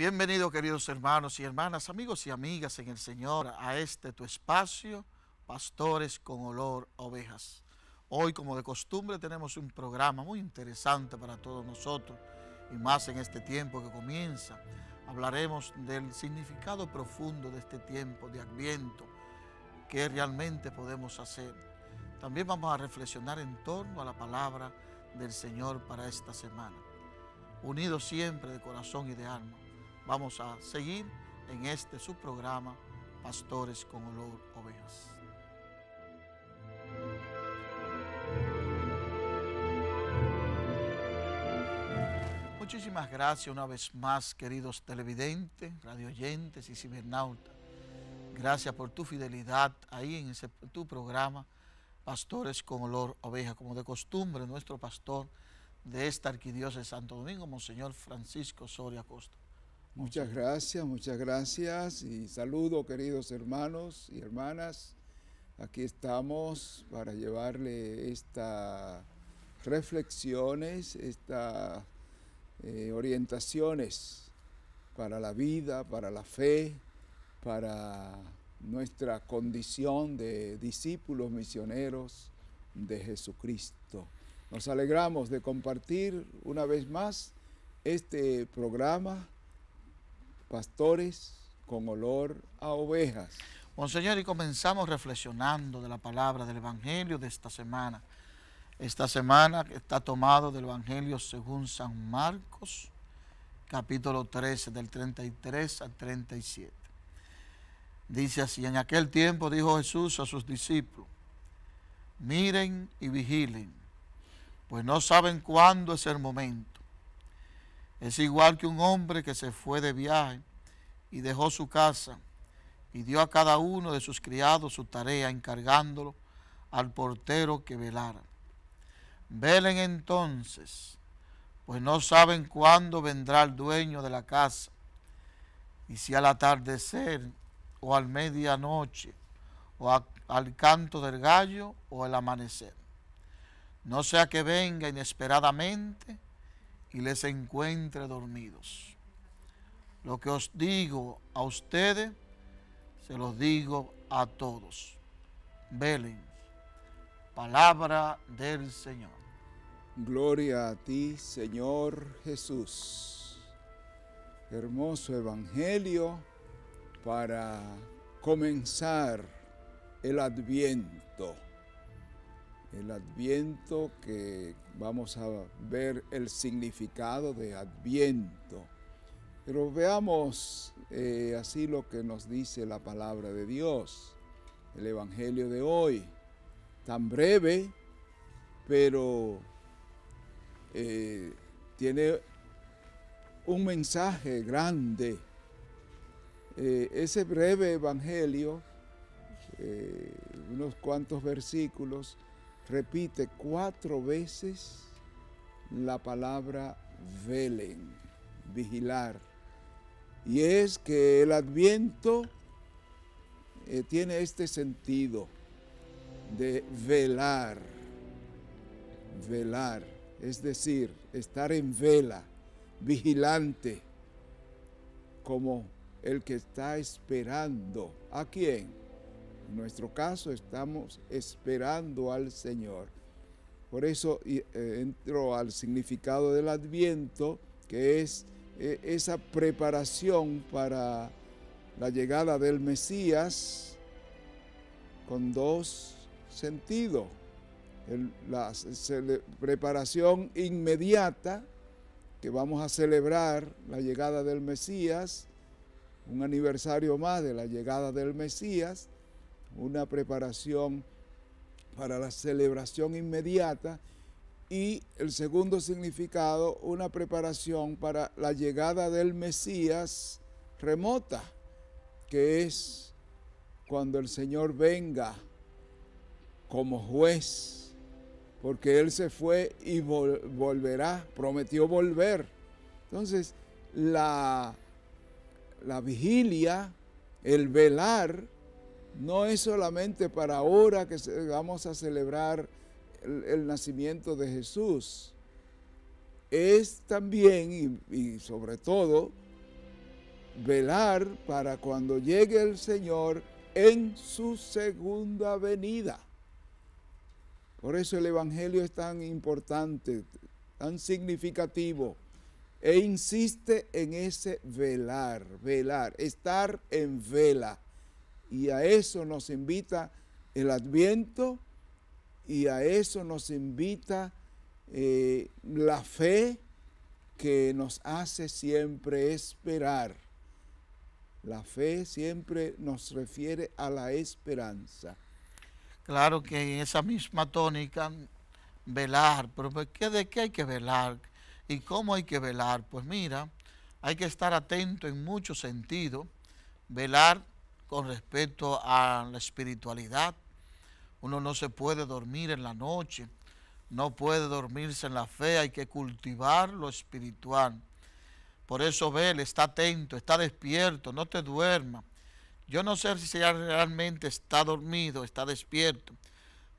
Bienvenidos queridos hermanos y hermanas, amigos y amigas en el Señor a este tu espacio, Pastores con olor a ovejas. Hoy como de costumbre tenemos un programa muy interesante para todos nosotros y más en este tiempo que comienza. Hablaremos del significado profundo de este tiempo de adviento, qué realmente podemos hacer. También vamos a reflexionar en torno a la palabra del Señor para esta semana, unidos siempre de corazón y de alma Vamos a seguir en este su programa, Pastores con Olor Ovejas. Muchísimas gracias una vez más, queridos televidentes, radioyentes y cibernautas. Gracias por tu fidelidad ahí en tu programa, Pastores con Olor Oveja. Como de costumbre, nuestro pastor de esta arquidiócesis de Santo Domingo, Monseñor Francisco Soria Costa. Muchas gracias, muchas gracias y saludo queridos hermanos y hermanas. Aquí estamos para llevarle estas reflexiones, estas eh, orientaciones para la vida, para la fe, para nuestra condición de discípulos misioneros de Jesucristo. Nos alegramos de compartir una vez más este programa pastores con olor a ovejas. Monseñor, y comenzamos reflexionando de la palabra del Evangelio de esta semana. Esta semana está tomado del Evangelio según San Marcos, capítulo 13, del 33 al 37. Dice así, en aquel tiempo dijo Jesús a sus discípulos, miren y vigilen, pues no saben cuándo es el momento es igual que un hombre que se fue de viaje y dejó su casa y dio a cada uno de sus criados su tarea encargándolo al portero que velara. Velen entonces, pues no saben cuándo vendrá el dueño de la casa, y si al atardecer o al medianoche o al canto del gallo o al amanecer. No sea que venga inesperadamente y les encuentre dormidos. Lo que os digo a ustedes, se los digo a todos. Velen. Palabra del Señor. Gloria a ti, Señor Jesús. Hermoso Evangelio para comenzar el Adviento el adviento que vamos a ver el significado de adviento. Pero veamos eh, así lo que nos dice la palabra de Dios, el Evangelio de hoy, tan breve, pero eh, tiene un mensaje grande. Eh, ese breve Evangelio, unos cuantos versículos, repite cuatro veces la palabra velen, vigilar. Y es que el adviento eh, tiene este sentido de velar, velar, es decir, estar en vela, vigilante, como el que está esperando. ¿A quién? En nuestro caso estamos esperando al Señor. Por eso eh, entro al significado del adviento, que es eh, esa preparación para la llegada del Mesías con dos sentidos. la preparación inmediata que vamos a celebrar la llegada del Mesías, un aniversario más de la llegada del Mesías, una preparación para la celebración inmediata y el segundo significado, una preparación para la llegada del Mesías remota, que es cuando el Señor venga como juez, porque Él se fue y volverá, prometió volver. Entonces, la, la vigilia, el velar, no es solamente para ahora que vamos a celebrar el, nacimiento de Jesús, es también y, y sobre todo velar para cuando llegue el Señor en su segunda venida. Por eso el Evangelio es tan importante, tan significativo, e insiste en ese velar, velar, estar en vela. Y a eso nos invita el adviento y a eso nos invita eh, la fe que nos hace siempre esperar. La fe siempre nos refiere a la esperanza. Claro que en esa misma tónica, velar, pero pues, ¿de qué hay que velar? ¿Y cómo hay que velar? Pues mira, hay que estar atento en muchos sentidos. Velar con respecto a la espiritualidad. Uno no se puede dormir en la noche, no puede dormirse en la fe, hay que cultivar lo espiritual. Por eso vele, está atento, está despierto, no te duerma. Yo no sé si realmente está dormido, está despierto,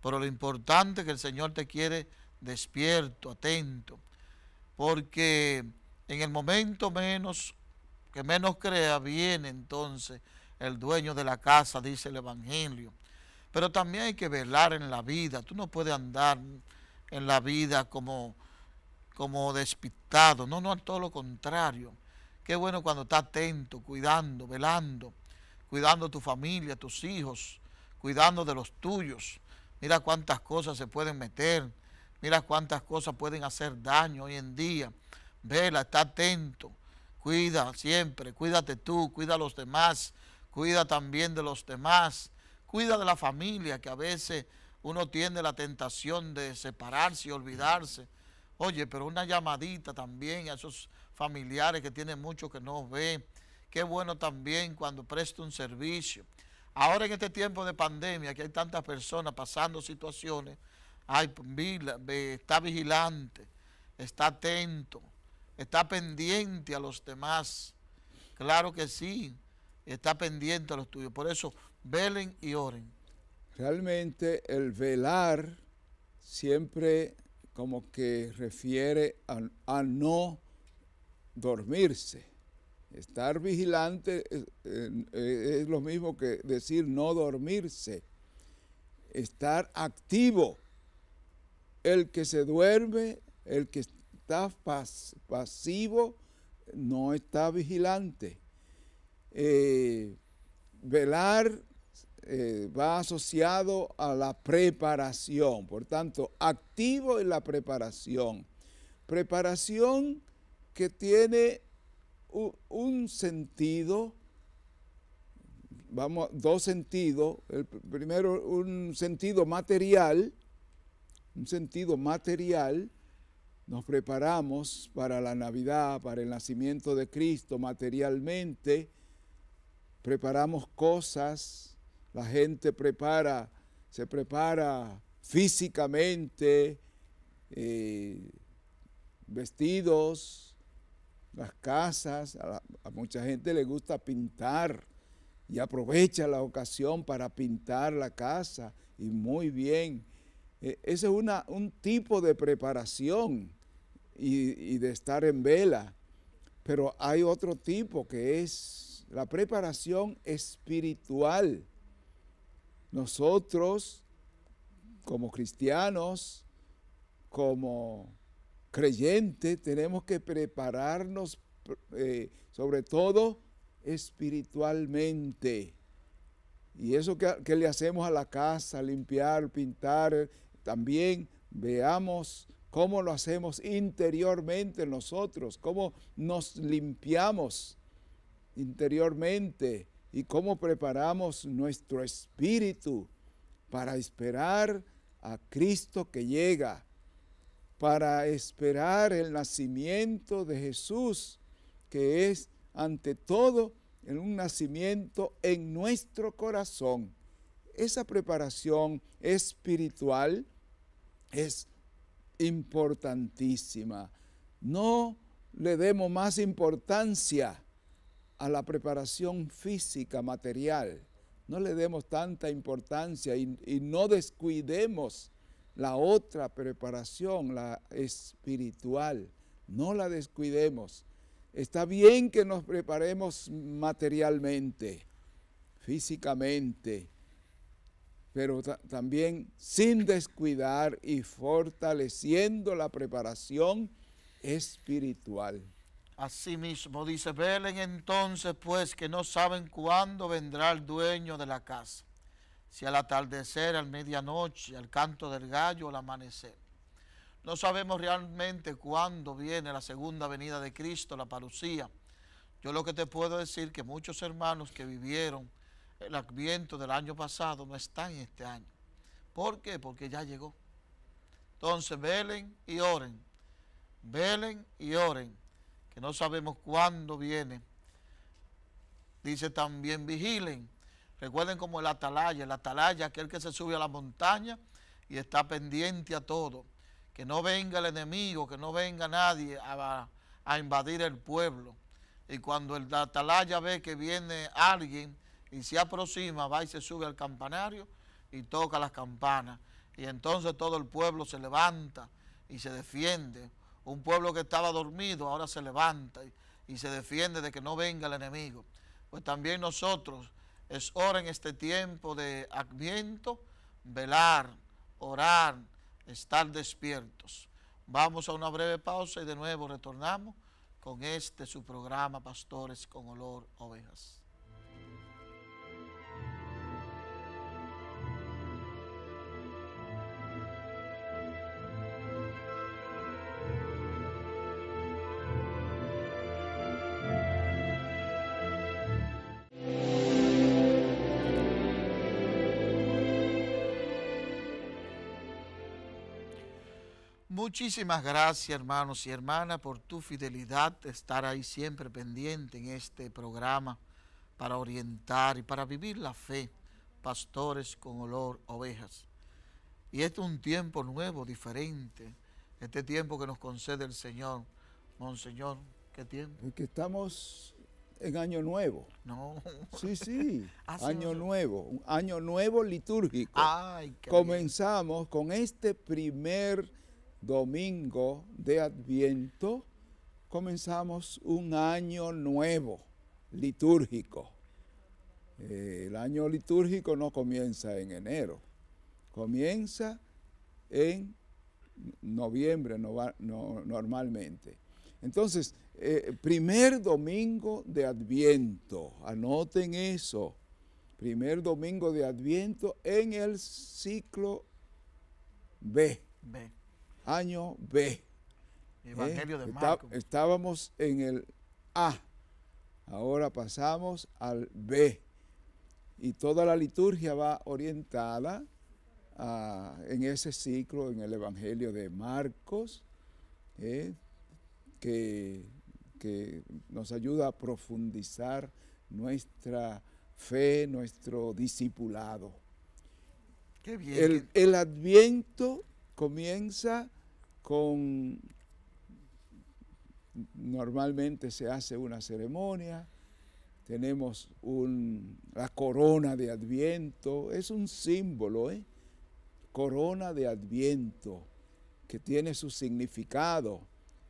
pero lo importante es que el Señor te quiere despierto, atento, porque en el momento menos que menos crea viene entonces el dueño de la casa, dice el Evangelio. Pero también hay que velar en la vida. Tú no puedes andar en la vida como, como despistado. No, no, todo lo contrario. Qué bueno cuando estás atento, cuidando, velando, cuidando tu familia, tus hijos, cuidando de los tuyos. Mira cuántas cosas se pueden meter. Mira cuántas cosas pueden hacer daño hoy en día. Vela, está atento. Cuida siempre, cuídate tú, cuida a los demás cuida también de los demás, cuida de la familia, que a veces uno tiene la tentación de separarse y olvidarse. Oye, pero una llamadita también a esos familiares que tienen mucho que no ven. Qué bueno también cuando presta un servicio. Ahora en este tiempo de pandemia, que hay tantas personas pasando situaciones, hay, está vigilante, está atento, está pendiente a los demás. Claro que sí está pendiente a los tuyos. Por eso, velen y oren. Realmente el velar siempre como que refiere a, no dormirse. Estar vigilante eh, es, lo mismo que decir no dormirse. Estar activo. El que se duerme, el que está pasivo, no está vigilante. Eh, velar eh, va asociado a la preparación, por tanto, activo en la preparación. Preparación que tiene un, sentido, vamos, dos sentidos. El primero, un sentido material, un sentido material. Nos preparamos para la Navidad, para el nacimiento de Cristo materialmente preparamos cosas, la gente prepara, se prepara físicamente, eh, vestidos, las casas, a, mucha gente le gusta pintar y aprovecha la ocasión para pintar la casa y muy bien. E, ese es una, un tipo de preparación y de estar en vela, pero hay otro tipo que es la preparación espiritual. Nosotros, como cristianos, como creyentes, tenemos que prepararnos eh, sobre todo espiritualmente. Y eso que, que, le hacemos a la casa, limpiar, pintar, también veamos cómo lo hacemos interiormente nosotros, cómo nos limpiamos interiormente y cómo preparamos nuestro espíritu para esperar a Cristo que llega, para esperar el nacimiento de Jesús, que es ante todo en un nacimiento en nuestro corazón. Esa preparación espiritual es importantísima. No le demos más importancia a la preparación física, material. No le demos tanta importancia y, no descuidemos la otra preparación, la espiritual. No la descuidemos. Está bien que nos preparemos materialmente, físicamente, pero también sin descuidar y fortaleciendo la preparación espiritual mismo dice, velen entonces pues que no saben cuándo vendrá el dueño de la casa, si al atardecer, al medianoche, al canto del gallo, al amanecer. No sabemos realmente cuándo viene la segunda venida de Cristo, la parucía. Yo lo que te puedo decir que muchos hermanos que vivieron el adviento del año pasado no están este año. ¿Por qué? Porque ya llegó. Entonces velen y oren, velen y oren que no sabemos cuándo viene. Dice también, vigilen. Recuerden como el atalaya, el atalaya, aquel que se sube a la montaña y está pendiente a todo. Que no venga el enemigo, que no venga nadie a, a invadir el pueblo. Y cuando el atalaya ve que viene alguien y se aproxima, va y se sube al campanario y toca las campanas. Y entonces todo el pueblo se levanta y se defiende un pueblo que estaba dormido ahora se levanta y, se defiende de que no venga el enemigo. Pues también nosotros es hora en este tiempo de adviento, velar, orar, estar despiertos. Vamos a una breve pausa y de nuevo retornamos con este su programa Pastores con Olor Ovejas. Muchísimas gracias, hermanos y hermanas, por tu fidelidad, estar ahí siempre pendiente en este programa para orientar y para vivir la fe, pastores con olor, ovejas. Y este es un tiempo nuevo, diferente, este tiempo que nos concede el Señor. Monseñor, ¿qué tiempo? Que estamos en año nuevo. No. Sí, ah, sí, año nuevo, año nuevo litúrgico. Ay, Comenzamos con este primer domingo de Adviento comenzamos un año nuevo, litúrgico. Eh, el año litúrgico no comienza en enero, comienza en noviembre normalmente. Entonces, eh, primer domingo de Adviento, anoten eso, primer domingo de Adviento en el ciclo B año B. ¿eh? Evangelio de Marcos. estábamos en el A, ahora pasamos al B. Y toda la liturgia va orientada en ese ciclo, en el Evangelio de Marcos, ¿eh? que, nos ayuda a profundizar nuestra fe, nuestro discipulado. El, el, adviento comienza con, normalmente se hace una ceremonia, tenemos la corona de adviento, es un símbolo, ¿eh? corona de adviento, que tiene su significado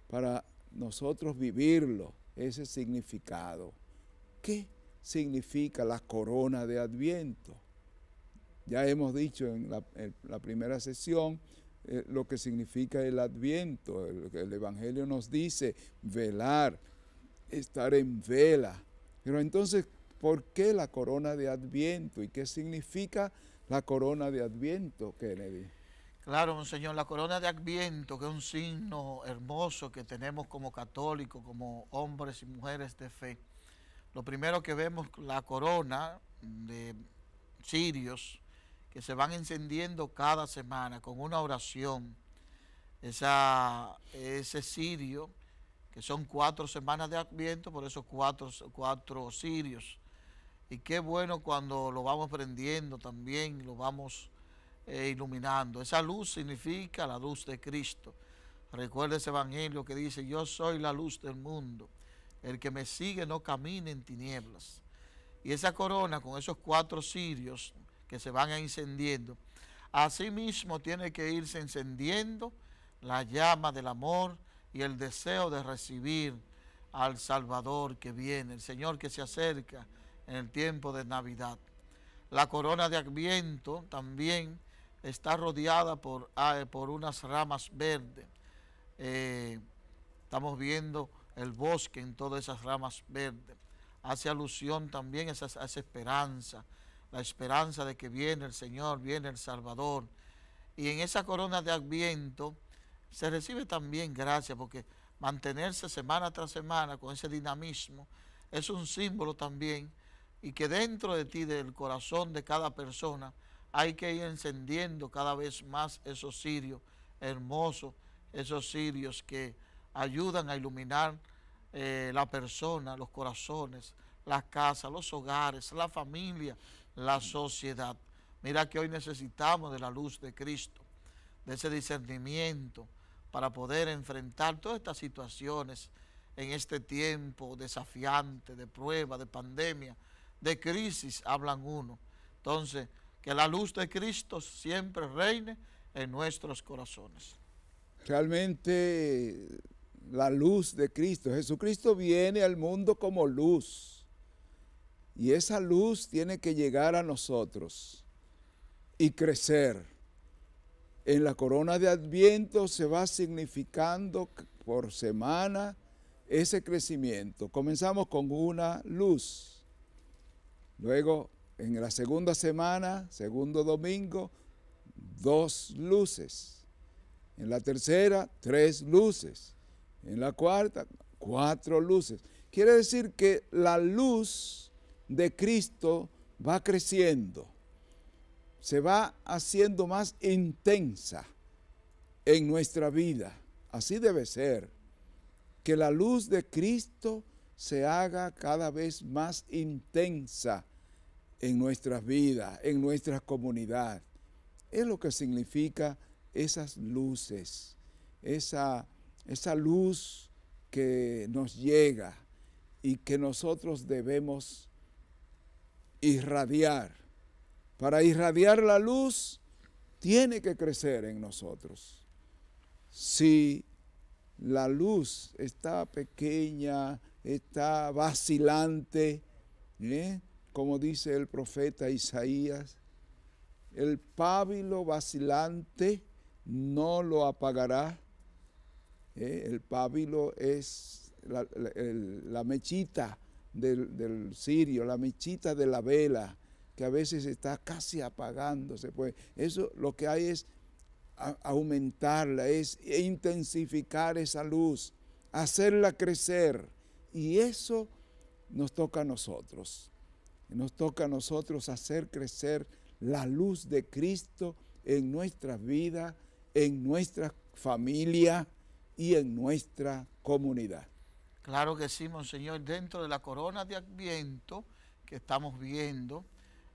para nosotros vivirlo, ese significado. ¿Qué significa la corona de adviento? Ya hemos dicho en la primera sesión, eh, lo que significa el adviento. El, Evangelio nos dice velar, estar en vela. Pero entonces, ¿por qué la corona de adviento? ¿Y qué significa la corona de adviento, Kennedy? Claro, monseñor, la corona de adviento, que es un signo hermoso que tenemos como católicos, como hombres y mujeres de fe. Lo primero que vemos, la corona de Sirios, que se van encendiendo cada semana con una oración. Esa, ese sirio, que son cuatro semanas de adviento, por esos cuatro, cuatro sirios. Y qué bueno cuando lo vamos prendiendo también, lo vamos eh, iluminando. Esa luz significa la luz de Cristo. Recuerda ese evangelio que dice, yo soy la luz del mundo. El que me sigue no camina en tinieblas. Y esa corona con esos cuatro sirios que se van encendiendo. Asimismo tiene que irse encendiendo la llama del amor y el deseo de recibir al Salvador que viene, el Señor que se acerca en el tiempo de Navidad. La corona de Adviento también está rodeada por, ah, eh, por unas ramas verdes. Eh, estamos viendo el bosque en todas esas ramas verdes. Hace alusión también esa, a esa esperanza, la esperanza de que viene el Señor, viene el Salvador. Y en esa corona de adviento se recibe también gracia, porque mantenerse semana tras semana con ese dinamismo es un símbolo también, y que dentro de ti, del corazón de cada persona, hay que ir encendiendo cada vez más esos cirios hermosos, esos cirios que ayudan a iluminar eh, la persona, los corazones, las casas, los hogares, la familia, la sociedad. Mira que hoy necesitamos de la luz de Cristo, de ese discernimiento para poder enfrentar todas estas situaciones en este tiempo desafiante, de prueba, de pandemia, de crisis, hablan uno. Entonces, que la luz de Cristo siempre reine en nuestros corazones. Realmente la luz de Cristo. Jesucristo viene al mundo como luz y esa luz tiene que llegar a nosotros y crecer. En la corona de Adviento se va significando por semana ese crecimiento. Comenzamos con una luz. Luego, en la segunda semana, segundo domingo, dos luces. En la tercera, tres luces. En la cuarta, cuatro luces. Quiere decir que la luz de Cristo va creciendo, se va haciendo más intensa en nuestra vida. Así debe ser, que la luz de Cristo se haga cada vez más intensa en nuestra vida, en nuestra comunidad. Es lo que significa esas luces, esa luz que nos llega y que nosotros debemos irradiar. Para irradiar la luz tiene que crecer en nosotros. Si la luz está pequeña, está vacilante, ¿eh? como dice el profeta Isaías, el pábilo vacilante no lo apagará. ¿eh? El pábilo es la, la mechita del, del cirio, la mechita de la vela, que a veces está casi apagándose. Pues eso lo que hay es aumentarla, es intensificar esa luz, hacerla crecer. Y eso nos toca a nosotros. Nos toca a nosotros hacer crecer la luz de Cristo en nuestra vida, en nuestra familia y en nuestra comunidad. Claro que sí, Monseñor, dentro de la corona de Adviento que estamos viendo,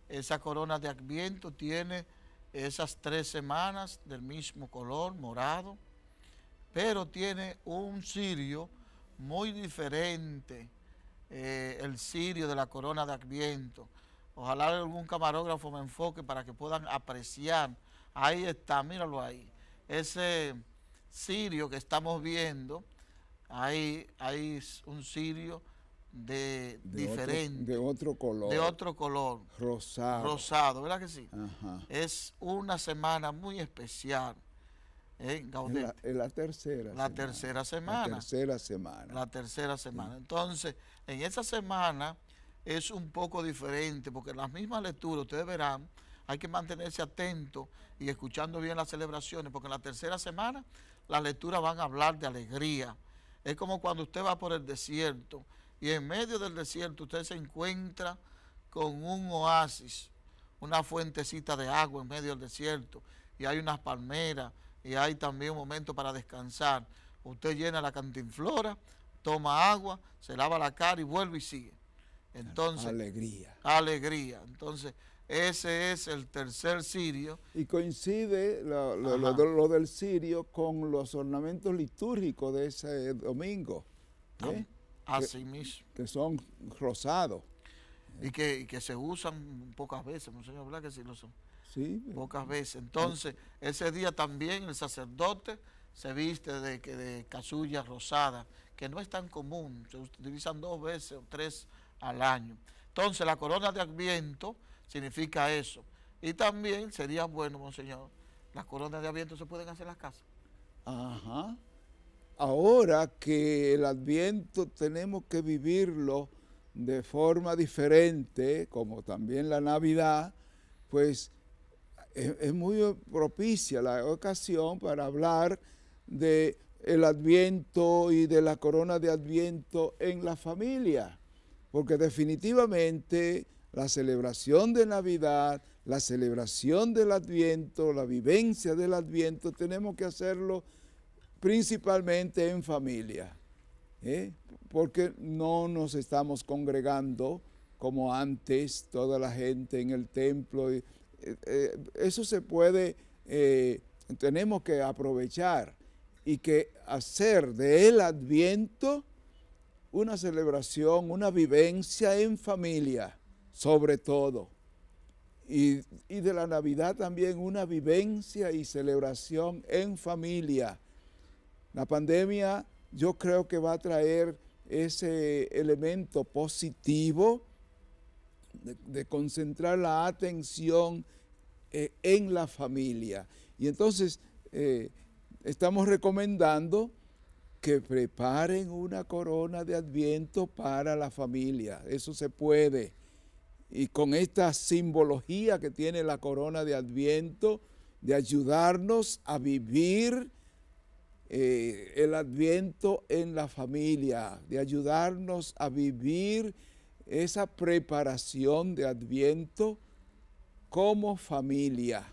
esa corona de Adviento tiene esas tres semanas del mismo color, morado, pero tiene un cirio muy diferente, eh, el cirio de la corona de Adviento. Ojalá algún camarógrafo me enfoque para que puedan apreciar. Ahí está, míralo ahí. Ese cirio que estamos viendo hay, hay un sirio de, diferente. de otro color. De otro color. Rosado. Rosado, ¿verdad que sí? Es una semana muy especial. ¿eh? En la, en la, tercera. La tercera semana. La tercera semana. La tercera semana. Entonces, en esa semana es un poco diferente, porque las mismas lecturas, ustedes verán, hay que mantenerse atento y escuchando bien las celebraciones, porque en la tercera semana las lecturas van a hablar de alegría, es como cuando usted va por el desierto y en medio del desierto usted se encuentra con un oasis, una fuentecita de agua en medio del desierto y hay unas palmeras y hay también un momento para descansar. Usted llena la cantinflora, toma agua, se lava la cara y vuelve y sigue. Entonces, alegría. Alegría. Entonces, ese es el tercer sirio. Y coincide lo, del sirio con los ornamentos litúrgicos de ese domingo. ¿eh? Así que, mismo. Que son rosados. Y que, se usan pocas veces, Monseñor que sí lo son. Sí. Eh. Pocas veces. Entonces, ese día también el sacerdote se viste de, de casulla rosada, que no es tan común, se utilizan dos veces o tres al año. Entonces, la corona de Adviento Significa eso. Y también sería bueno, monseñor, las coronas de Adviento se pueden hacer en las casas. Ajá. Ahora que el adviento tenemos que vivirlo de forma diferente, como también la Navidad, pues es, muy propicia la ocasión para hablar de el adviento y de la corona de adviento en la familia, porque definitivamente la celebración de Navidad, la celebración del Adviento, la vivencia del Adviento, tenemos que hacerlo principalmente en familia, ¿eh? porque no nos estamos congregando como antes, toda la gente en el templo. Eh, eh, eso se puede, tenemos que aprovechar y que hacer del Adviento una celebración, una vivencia en familia sobre todo. Y, de la Navidad también una vivencia y celebración en familia. La pandemia yo creo que va a traer ese elemento positivo de, concentrar la atención eh, en la familia. Y entonces eh, estamos recomendando que preparen una corona de adviento para la familia. Eso se puede y con esta simbología que tiene la corona de Adviento, de ayudarnos a vivir eh, el Adviento en la familia, de ayudarnos a vivir esa preparación de Adviento como familia.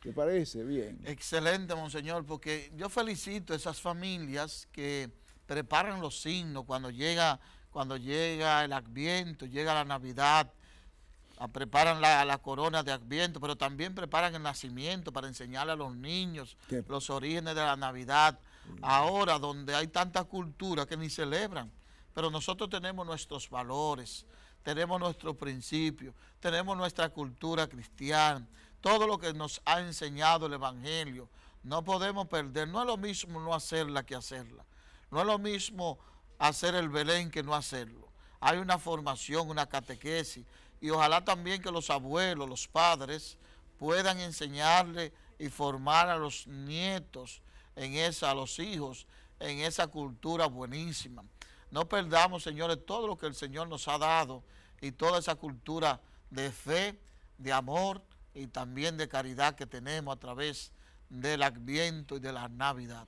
¿Te parece bien? Excelente, monseñor, porque yo felicito a esas familias que preparan los signos cuando llega, cuando llega el Adviento, llega la Navidad, Ah, preparan la, corona de Adviento, pero también preparan el nacimiento para enseñarle a los niños los orígenes de la Navidad. Ahora, donde hay tanta cultura que ni celebran, pero nosotros tenemos nuestros valores, tenemos nuestros principios, tenemos nuestra cultura cristiana, todo lo que nos ha enseñado el Evangelio. No podemos perder, no es lo mismo no hacerla que hacerla. No es lo mismo hacer el Belén que no hacerlo. Hay una formación, una catequesis, y ojalá también que los abuelos, los padres, puedan enseñarle y formar a los nietos en esa, a los hijos, en esa cultura buenísima. No perdamos, señores, todo lo que el Señor nos ha dado y toda esa cultura de fe, de amor y también de caridad que tenemos a través del Adviento y de la Navidad.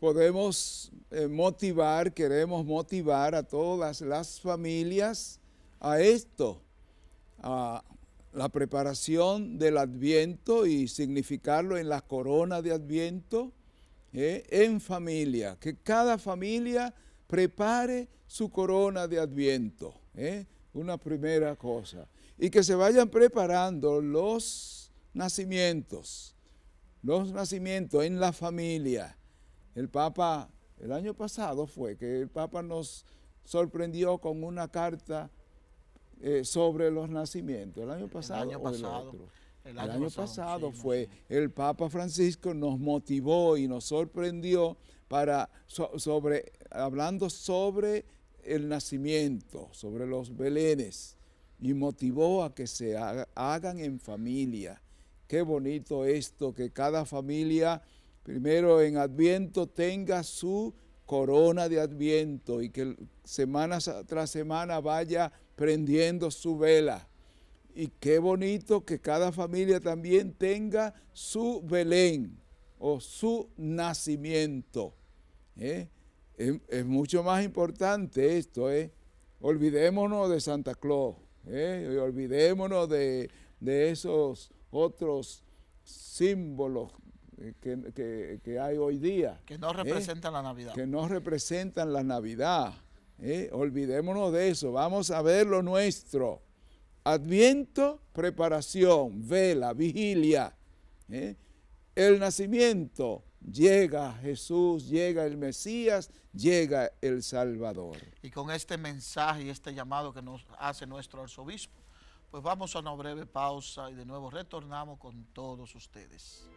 Podemos eh, motivar, queremos motivar a todas las familias a esto, a la preparación del Adviento y significarlo en la corona de Adviento, eh, en familia, que cada familia prepare su corona de Adviento, eh, una primera cosa, y que se vayan preparando los nacimientos, los nacimientos en la familia. El Papa, el año pasado fue que el Papa nos sorprendió con una carta eh, sobre los nacimientos, el año pasado. El año pasado. El, año, pasado, fue, el Papa Francisco nos motivó y nos sorprendió para, sobre, hablando sobre el nacimiento, sobre los belenes, y motivó a que se hagan en familia. Qué bonito esto, que cada familia, primero en Adviento, tenga su corona de Adviento y que semana tras semana vaya prendiendo su vela. Y qué bonito que cada familia también tenga su Belén o su nacimiento. ¿eh? Es, mucho más importante esto. ¿eh? Olvidémonos de Santa Claus. ¿eh? olvidémonos de, esos otros símbolos que, que, hay hoy día. Que no representan la Navidad. Que no representan la Navidad. ¿eh? olvidémonos de eso, vamos a ver lo nuestro. Adviento, preparación, vela, vigilia. ¿eh? El nacimiento, llega Jesús, llega el Mesías, llega el Salvador. Y con este mensaje y este llamado que nos hace nuestro arzobispo, pues vamos a una breve pausa y de nuevo retornamos con todos ustedes.